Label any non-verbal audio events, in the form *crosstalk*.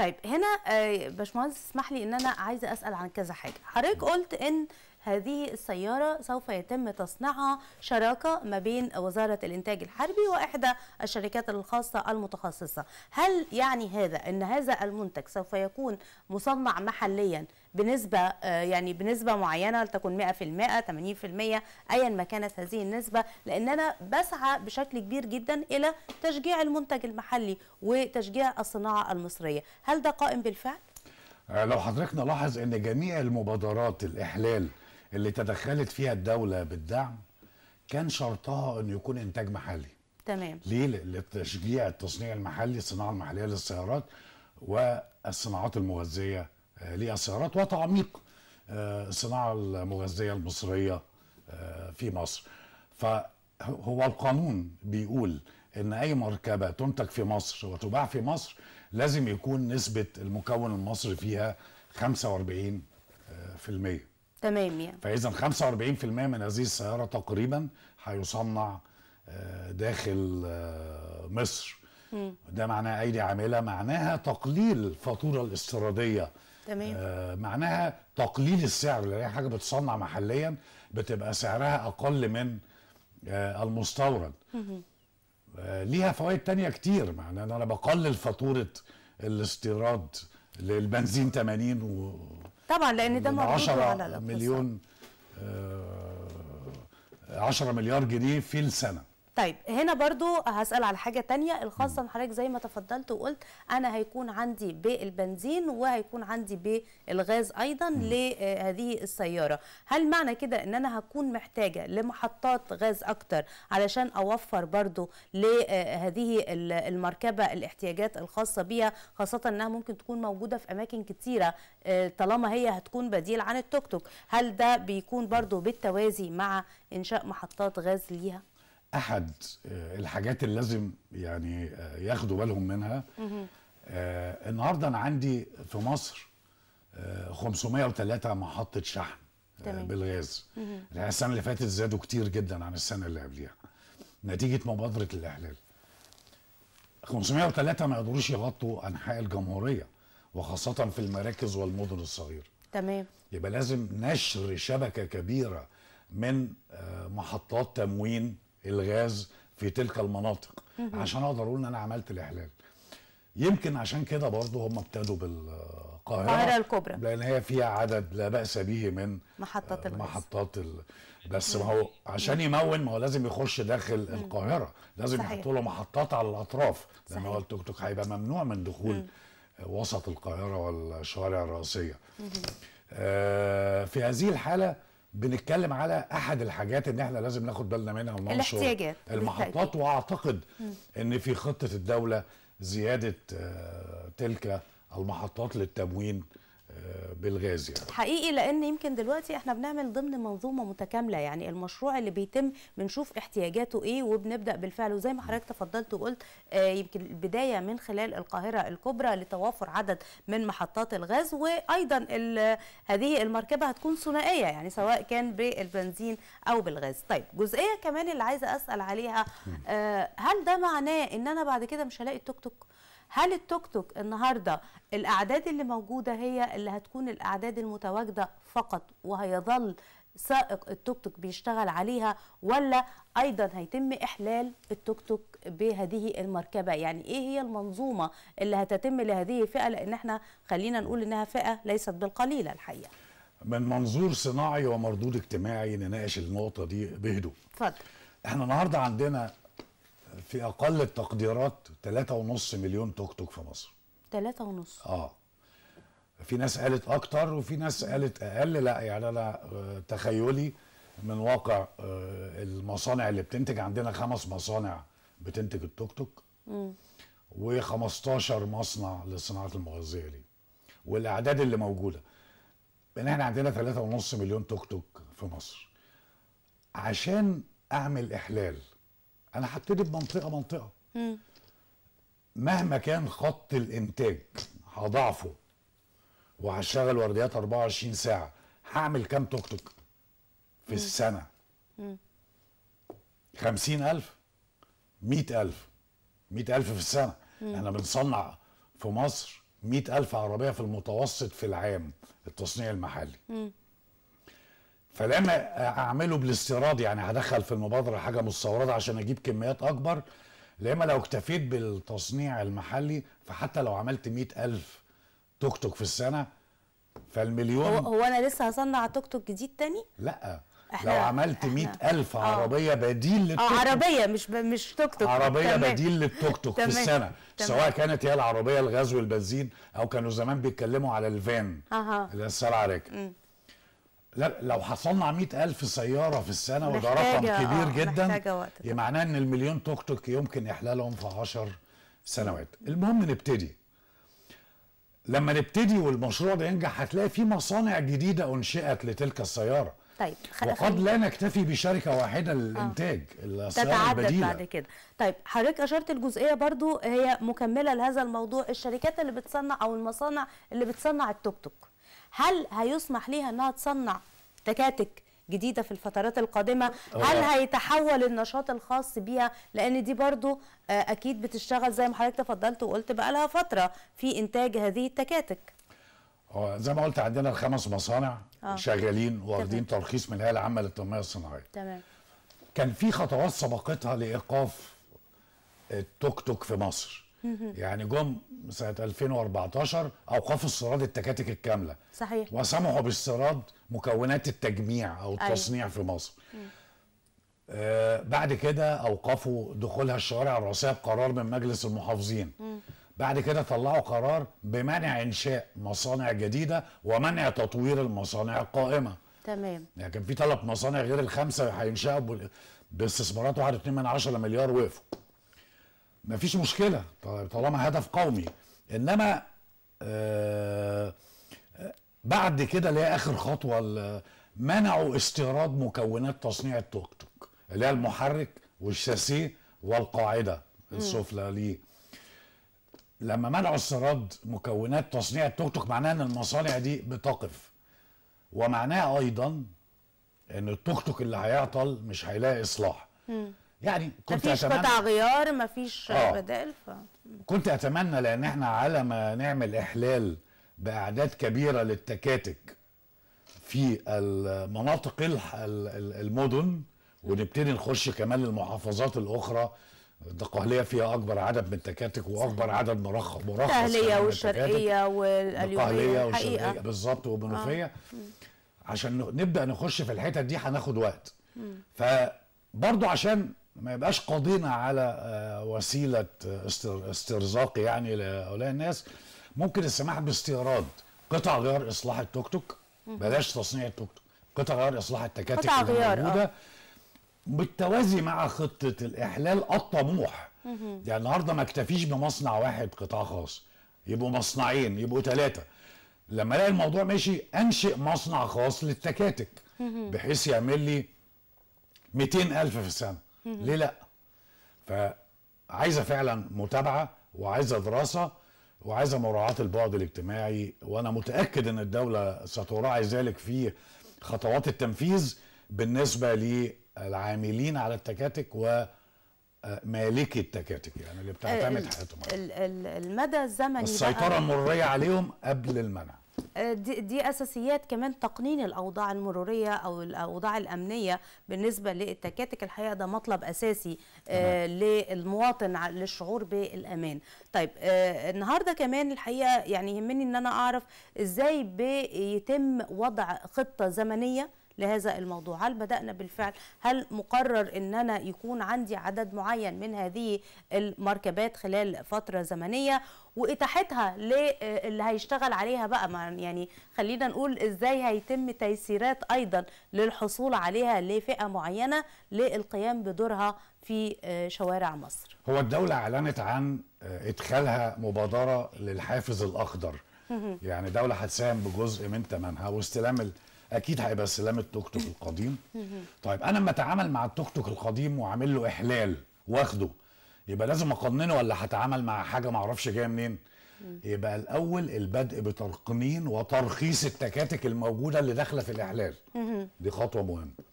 طيب هنا آه، باشمهندس اسمح لي ان انا عايزه اسال عن كذا حاجه حضرتك قلت ان هذه السيارة سوف يتم تصنيعها شراكة ما بين وزارة الإنتاج الحربي وإحدى الشركات الخاصة المتخصصة هل يعني هذا أن هذا المنتج سوف يكون مصنع محليا بنسبة آه، يعني بنسبة معينة لتكن 100% 80% أيا ما كانت هذه النسبة لأن أنا بسعى بشكل كبير جدا إلى تشجيع المنتج المحلي وتشجيع الصناعة المصرية هل ده قائم بالفعل؟ آه، لو حضرتك نلاحظ ان جميع المبادرات الاحلال اللي تدخلت فيها الدوله بالدعم كان شرطها انه يكون انتاج محلي تمام ليه لتشجيع التصنيع المحلي الصناعه المحليه للسيارات والصناعات المغذيه آه، للسيارات وتعميق آه، الصناعه المغذيه المصريه آه، في مصر فهو القانون بيقول ان اي مركبه تنتج في مصر وتباع في مصر لازم يكون نسبه المكون المصري فيها 45% تمام يعني فاذا 45% من هذه السياره تقريبا هيصنع آه، داخل آه، مصر مم. ده معناه ايدي عامله معناها تقليل الفاتوره الاستيراديه تمام آه معناها تقليل السعر لان حاجه بتصنع محليا بتبقى سعرها اقل من آه المستورد آه ليها فوائد تانية كتير معناها انا بقلل فاتوره الاستيراد للبنزين 80 و طبعا لان ده مربوط على الاقتصاد مليون 10 آه، مليار جنيه في السنه طيب هنا برضو هسأل على حاجة تانية الخاصة حضرتك زي ما تفضلت وقلت أنا هيكون عندي بالبنزين وهيكون عندي بالغاز أيضا لهذه السيارة هل معنى كده أن أنا هكون محتاجة لمحطات غاز أكتر علشان أوفر برضو لهذه المركبة الاحتياجات الخاصة بها خاصة أنها ممكن تكون موجودة في أماكن كتيرة آه، طالما هي هتكون بديل عن التوك توك هل ده بيكون برضو بالتوازي مع إنشاء محطات غاز ليها؟ احد آه، الحاجات اللي لازم يعني آه، ياخدوا بالهم منها آه، النهارده انا عندي في مصر 503 محطه شحن تمام. بالغاز يعني السنه اللي فاتت زادوا كتير جدا عن السنه اللي قبلها نتيجه مبادره الاحلال 503 ما يقدروش يغطوا انحاء الجمهوريه وخاصه في المراكز والمدن الصغيره تمام يبقى لازم نشر شبكه كبيره من محطات تموين الغاز في تلك المناطق عشان اقدر اقول ان انا عملت الاحلال يمكن عشان كده برضه هم ابتدوا بالقاهره القاهره الكبرى لان هي فيها عدد لا باس به من محطات الغاز محطات ال... بس ما هو عشان يمون ما هو لازم يخش داخل القاهره لازم يحطوا له محطات على الاطراف لان هو التوك توك هيبقى ممنوع من دخول مم. وسط القاهره والشوارع الرئيسيه آه في هذه الحاله بنتكلم على احد الحاجات ان احنا لازم ناخد بالنا منها وننشر الاحتياجات المحطات واعتقد ان في خطه الدوله زياده آه، تلك المحطات للتموين بالغاز يعني. حقيقي لان يمكن دلوقتي احنا بنعمل ضمن منظومه متكامله يعني المشروع اللي بيتم بنشوف احتياجاته ايه وبنبدا بالفعل وزي ما حضرتك تفضلت وقلت آه يمكن البدايه من خلال القاهره الكبرى لتوافر عدد من محطات الغاز وايضا هذه المركبه هتكون ثنائيه يعني سواء كان بالبنزين او بالغاز طيب جزئيه كمان اللي عايزه اسال عليها آه هل ده معناه ان انا بعد كده مش هلاقي التوك توك هل التوك توك النهارده الاعداد اللي موجوده هي اللي هتكون الاعداد المتواجده فقط وهيظل سائق التوك توك بيشتغل عليها ولا ايضا هيتم احلال التوك توك بهذه المركبه يعني ايه هي المنظومه اللي هتتم لهذه الفئه لان احنا خلينا نقول انها فئه ليست بالقليله الحقيقه من منظور صناعي ومردود اجتماعي نناقش النقطه دي بهدوء اتفضل احنا النهارده عندنا في اقل التقديرات 3.5 مليون توك توك في مصر 3.5 اه في ناس قالت اكتر وفي ناس قالت اقل لا يعني انا آه، تخيلي من واقع آه، المصانع اللي بتنتج عندنا خمس مصانع بتنتج التوك توك و15 مصنع لصناعه المغذيه دي والاعداد اللي موجوده ان احنا عندنا 3.5 مليون توك توك في مصر عشان اعمل احلال انا هبتدي بمنطقه منطقه مم. مهما كان خط الانتاج هضعفه وهشتغل ورديات 24 ساعه هعمل كام توك توك في مم. السنه مئة 50000 100000 100000 في السنه مم. احنا بنصنع في مصر 100000 عربيه في المتوسط في العام التصنيع المحلي مم. فلما اعمله بالاستيراد يعني هدخل في المبادره حاجه مستورده عشان اجيب كميات اكبر لما لو اكتفيت بالتصنيع المحلي فحتى لو عملت مئة ألف توك توك في السنة فالمليون هو, هو أنا لسه هصنع توك توك جديد تاني؟ لأ احنا لو عملت مئة ألف آه. عربية بديل للتوك توك آه عربية مش ب... مش توك توك عربية تمام. بديل للتوك توك في السنة تمام. سواء كانت هي العربية الغاز والبنزين أو كانوا زمان بيتكلموا على الفان آه. اللي هي السرعة راكب لا لو حصلنا 100000 سياره في السنه وده رقم آه، كبير آه جدا يبقى معناه ان المليون توك توك يمكن احلالهم في 10 سنوات المهم نبتدي لما نبتدي والمشروع ده ينجح هتلاقي في مصانع جديده انشئت لتلك السياره طيب وقد لا نكتفي بشركه واحده للانتاج آه. السياره البديله بعد كده طيب حضرتك اشرت الجزئيه برضو هي مكمله لهذا الموضوع الشركات اللي بتصنع او المصانع اللي بتصنع التوك توك هل هيسمح ليها انها تصنع تكاتك جديده في الفترات القادمه هل هيتحول النشاط الخاص بيها لان دي برضو آه، اكيد بتشتغل زي ما حضرتك تفضلت وقلت بقى لها فتره في انتاج هذه التكاتك آه، زي ما قلت عندنا الخمس مصانع آه. شغالين واخدين ترخيص من الهيئه العامه للتنميه الصناعيه تمام كان في خطوات سبقتها لايقاف التوك آه، توك في مصر يعني جم سنه 2014 اوقفوا استيراد التكاتك الكامله صحيح وسمحوا باستيراد مكونات التجميع او أيوة. التصنيع أيوة. في مصر آه بعد كده اوقفوا دخولها الشوارع الرئيسيه بقرار من مجلس المحافظين م. بعد كده طلعوا قرار بمنع انشاء مصانع جديده ومنع تطوير المصانع القائمه تمام يعني كان في ثلاث مصانع غير الخمسه هينشأوا باستثمارات 1.2 مليار وقفوا ما فيش مشكله طالما هدف قومي انما آه بعد كده اللي هي اخر خطوه منعوا استيراد مكونات تصنيع التوك توك اللي هي المحرك والشاسيه والقاعده السفلى ليه لما منعوا استيراد مكونات تصنيع التوك توك معناها ان المصانع دي بتقف ومعناها ايضا ان التوك توك اللي هيعطل مش هيلاقي اصلاح يعني كنت مفيش أتمنى قطع غيار مفيش آه. بدال بدائل ف... كنت أتمنى لأن احنا على ما نعمل إحلال بأعداد كبيرة للتكاتك في المناطق المدن ونبتدي نخش كمان المحافظات الأخرى القاهليه فيها أكبر عدد من التكاتك وأكبر عدد مرخص مرخص الدقهلية والشرقية والقهلية والشرقية بالظبط وبنوفيه آه. عشان نبدأ نخش في الحتت دي هناخد وقت فبرضه عشان ما يبقاش قاضينا على آه، وسيله استرزاق يعني لهؤلاء الناس ممكن السماح باستيراد قطع غيار اصلاح التوك توك بلاش تصنيع التوك توك قطع غيار اصلاح التكاتك قطع غيار آه. الموجوده بالتوازي مع خطه الاحلال الطموح يعني النهارده ما اكتفيش بمصنع واحد قطاع خاص يبقوا مصنعين يبقوا ثلاثه لما الاقي الموضوع ماشي انشئ مصنع خاص للتكاتك بحيث يعمل لي 200000 في السنه ليه لا فعايزه فعلا متابعه وعايزه دراسه وعايزه مراعاه البعد الاجتماعي وانا متاكد ان الدوله ستراعي ذلك في خطوات التنفيذ بالنسبه للعاملين على التكاتك و مالكي التكاتك يعني اللي بتعتمد حياتهم المدى الزمني السيطره المريه *laughs* عليهم قبل المنع آه، دي, دي اساسيات كمان تقنين الاوضاع المروريه او الاوضاع الامنيه بالنسبه للتكاتك الحقيقه ده مطلب اساسي آه، للمواطن للشعور بالامان طيب آه، النهارده كمان الحقيقه يعني يهمني ان انا اعرف ازاي بيتم وضع خطه زمنيه لهذا الموضوع هل بدأنا بالفعل هل مقرر أن أنا يكون عندي عدد معين من هذه المركبات خلال فترة زمنية وإتاحتها للي هيشتغل عليها بقى يعني خلينا نقول إزاي هيتم تيسيرات أيضا للحصول عليها لفئة معينة للقيام بدورها في آه، شوارع مصر هو الدولة أعلنت عن آه، إدخالها مبادرة للحافز الأخضر يعني دولة هتساهم بجزء من ثمنها واستلام اكيد هيبقى سلام التوك توك القديم طيب انا لما اتعامل مع التوك توك القديم واعمل له احلال واخده يبقى لازم اقننه ولا هتعامل مع حاجه ما اعرفش جايه منين يبقى الاول البدء بترقنين وترخيص التكاتك الموجوده اللي داخله في الاحلال دي خطوه مهمه